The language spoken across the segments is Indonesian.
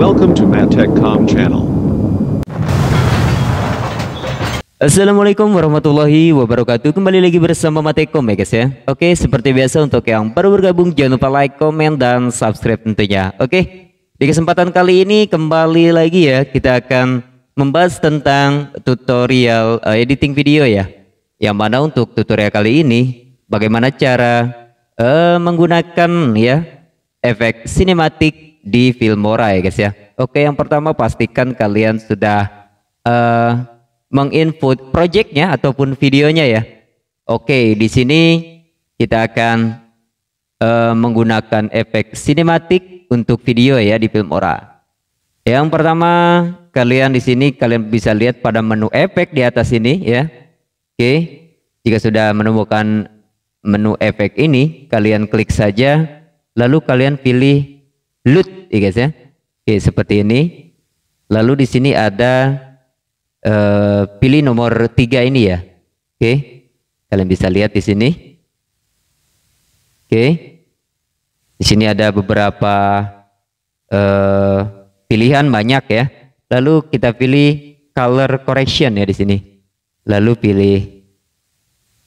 Welcome to channel. Assalamualaikum warahmatullahi wabarakatuh Kembali lagi bersama Matekom ya guys ya Oke seperti biasa untuk yang baru bergabung Jangan lupa like, comment dan subscribe tentunya Oke di kesempatan kali ini kembali lagi ya Kita akan membahas tentang tutorial uh, editing video ya Yang mana untuk tutorial kali ini Bagaimana cara uh, menggunakan ya efek sinematik di Filmora ya guys ya. Oke, yang pertama pastikan kalian sudah uh, menginput projectnya ataupun videonya ya. Oke, di sini kita akan uh, menggunakan efek sinematik untuk video ya di Filmora. Yang pertama kalian di sini kalian bisa lihat pada menu efek di atas ini ya. Oke, jika sudah menemukan menu efek ini, kalian klik saja, lalu kalian pilih lut ya guys ya oke seperti ini lalu di sini ada uh, pilih nomor tiga ini ya oke kalian bisa lihat di sini oke di sini ada beberapa uh, pilihan banyak ya lalu kita pilih color correction ya di sini lalu pilih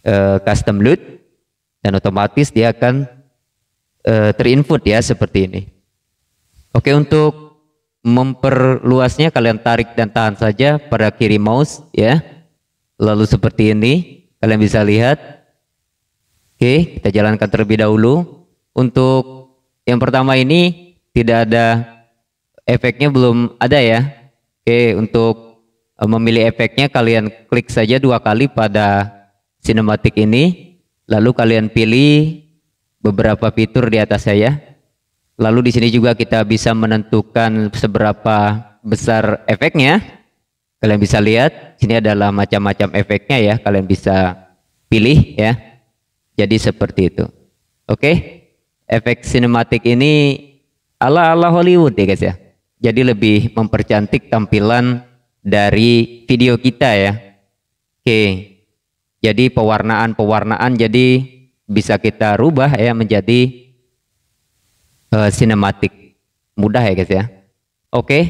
uh, custom loot dan otomatis dia akan uh, terinput ya seperti ini Oke, untuk memperluasnya kalian tarik dan tahan saja pada kiri mouse ya. Lalu seperti ini, kalian bisa lihat. Oke, kita jalankan terlebih dahulu. Untuk yang pertama ini tidak ada efeknya belum ada ya. Oke, untuk eh, memilih efeknya kalian klik saja dua kali pada sinematik ini. Lalu kalian pilih beberapa fitur di atas saya ya. Lalu di sini juga kita bisa menentukan seberapa besar efeknya. Kalian bisa lihat, sini adalah macam-macam efeknya ya. Kalian bisa pilih ya. Jadi seperti itu. Oke, okay? efek sinematik ini ala-ala Hollywood ya guys ya. Jadi lebih mempercantik tampilan dari video kita ya. Oke, okay. jadi pewarnaan-pewarnaan jadi bisa kita rubah ya menjadi uh, sinematik. Mudah ya guys ya. Oke. Okay.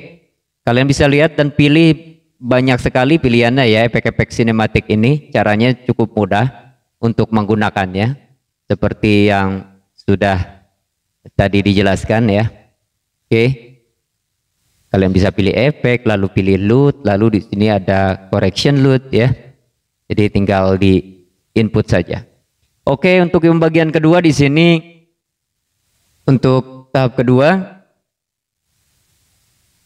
Kalian bisa lihat dan pilih banyak sekali pilihannya ya efek-efek sinematik ini. Caranya cukup mudah untuk menggunakannya. Seperti yang sudah tadi dijelaskan ya. Oke. Okay. Kalian bisa pilih efek, lalu pilih loot, lalu di sini ada correction loot ya. Jadi tinggal di input saja. Oke, untuk bagian kedua di sini untuk tahap kedua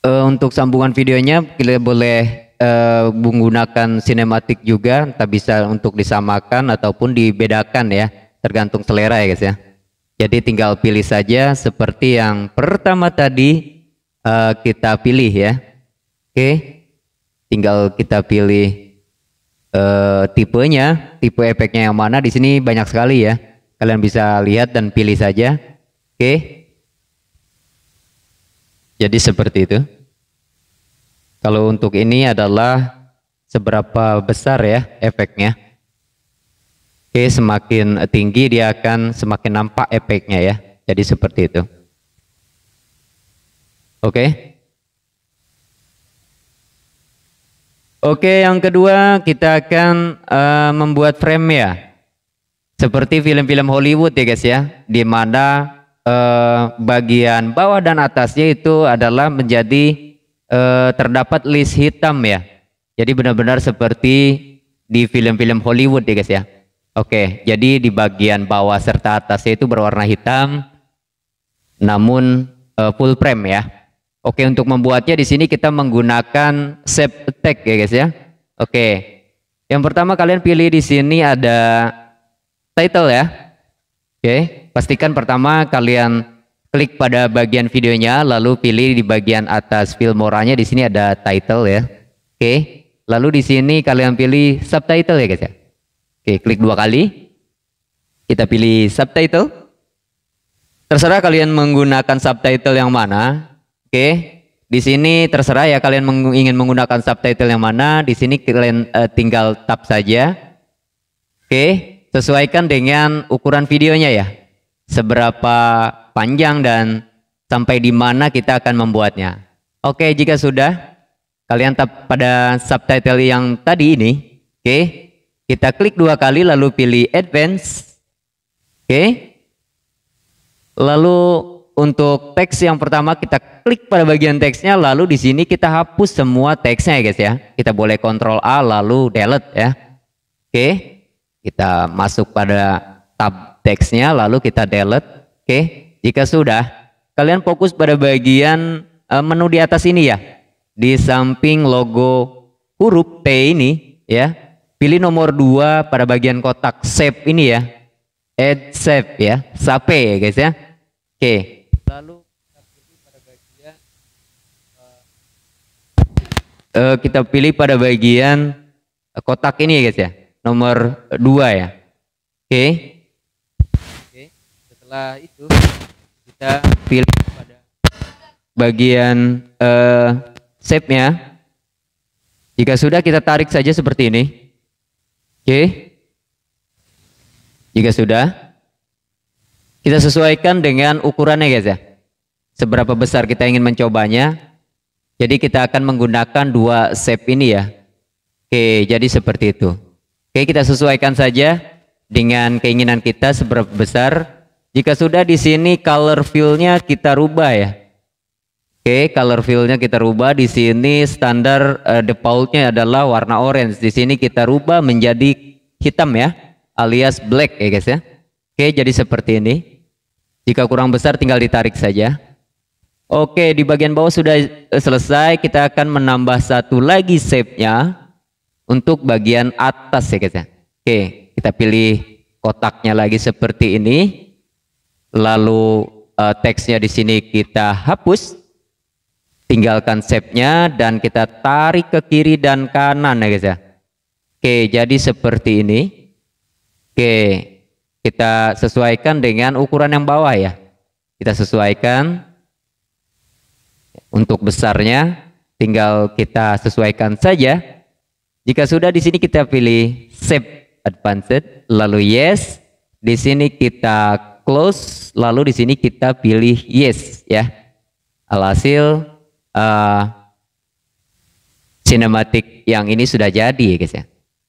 uh, untuk sambungan videonya kita boleh uh, menggunakan sinematik juga tak bisa untuk disamakan ataupun dibedakan ya tergantung selera ya guys ya jadi tinggal pilih saja seperti yang pertama tadi uh, kita pilih ya oke tinggal kita pilih uh, tipenya tipe efeknya yang mana di sini banyak sekali ya kalian bisa lihat dan pilih saja oke okay. Jadi seperti itu. Kalau untuk ini adalah seberapa besar ya efeknya. Oke, semakin tinggi dia akan semakin nampak efeknya ya. Jadi seperti itu. Oke. Oke, yang kedua kita akan uh, membuat frame ya. Seperti film-film Hollywood ya guys ya, di mana eh, bagian bawah dan atasnya itu adalah menjadi eh, terdapat list hitam ya. Jadi benar-benar seperti di film-film Hollywood ya guys ya. Oke, jadi di bagian bawah serta atasnya itu berwarna hitam, namun eh, full frame ya. Oke, untuk membuatnya di sini kita menggunakan shape tag ya guys ya. Oke, yang pertama kalian pilih di sini ada title ya. Oke, Pastikan pertama kalian klik pada bagian videonya, lalu pilih di bagian atas Filmoranya di sini ada title ya. Oke, lalu di sini kalian pilih subtitle ya guys ya. Oke, klik dua kali. Kita pilih subtitle. Terserah kalian menggunakan subtitle yang mana. Oke, di sini terserah ya kalian ingin menggunakan subtitle yang mana. Di sini kalian uh, tinggal tap saja. Oke, sesuaikan dengan ukuran videonya ya seberapa panjang dan sampai di mana kita akan membuatnya. Oke, jika sudah, kalian tap pada subtitle yang tadi ini, oke, okay, kita klik dua kali lalu pilih advance, oke. Okay. Lalu untuk teks yang pertama kita klik pada bagian teksnya, lalu di sini kita hapus semua teksnya ya guys ya. Kita boleh kontrol A lalu delete ya. Oke, okay. kita masuk pada tab teksnya lalu kita delete. Oke, okay. jika sudah, kalian fokus pada bagian uh, menu di atas ini ya. Di samping logo huruf T ini ya. Pilih nomor dua pada bagian kotak save ini ya. Add save ya, sape ya guys ya. Oke. Okay. Lalu eh, eh, kita pilih pada bagian kotak ini ya guys ya nomor dua ya oke okay setelah itu kita pilih pada bagian uh, shape-nya. Jika sudah kita tarik saja seperti ini. Oke. Okay. Jika sudah kita sesuaikan dengan ukurannya guys ya. Seberapa besar kita ingin mencobanya. Jadi kita akan menggunakan dua shape ini ya. Oke, jadi seperti itu. Oke, kita sesuaikan saja dengan keinginan kita seberapa besar jika sudah di sini color fill-nya kita rubah ya. Oke, okay, color fill-nya kita rubah. Di sini standar uh, default-nya adalah warna orange. Di sini kita rubah menjadi hitam ya, alias black ya guys ya. Oke, okay, jadi seperti ini. Jika kurang besar tinggal ditarik saja. Oke, okay, di bagian bawah sudah eh, selesai. Kita akan menambah satu lagi shape-nya untuk bagian atas ya guys ya. Oke, kita pilih kotaknya lagi seperti ini lalu uh, teksnya di sini kita hapus tinggalkan shape-nya dan kita tarik ke kiri dan kanan ya guys ya oke jadi seperti ini oke kita sesuaikan dengan ukuran yang bawah ya kita sesuaikan untuk besarnya tinggal kita sesuaikan saja jika sudah di sini kita pilih shape advanced lalu yes di sini kita close lalu di sini kita pilih yes ya. Alhasil uh, cinematic yang ini sudah jadi ya guys ya.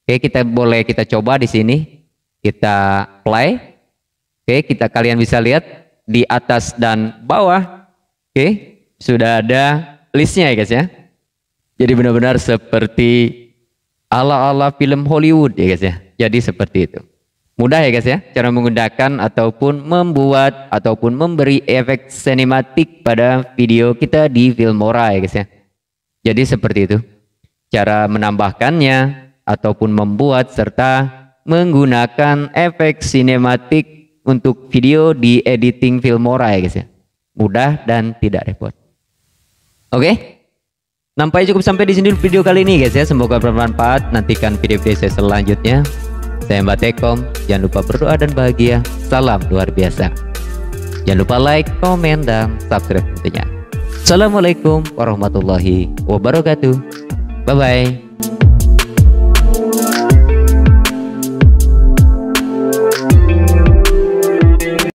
Oke, kita boleh kita coba di sini. Kita play. Oke, kita kalian bisa lihat di atas dan bawah. Oke, sudah ada listnya ya guys ya. Jadi benar-benar seperti ala-ala film Hollywood ya guys ya. Jadi seperti itu. Mudah ya guys ya, cara menggunakan ataupun membuat ataupun memberi efek sinematik pada video kita di Filmora ya guys ya. Jadi seperti itu. Cara menambahkannya ataupun membuat serta menggunakan efek sinematik untuk video di editing Filmora ya guys ya. Mudah dan tidak repot. Oke? Okay? Nampaknya cukup sampai di sini video kali ini guys ya. Semoga bermanfaat. Nantikan video-video saya selanjutnya. Saya Mbak Tekom, jangan lupa berdoa dan bahagia. Salam luar biasa. Jangan lupa like, komen, dan subscribe tentunya. Assalamualaikum warahmatullahi wabarakatuh. Bye-bye.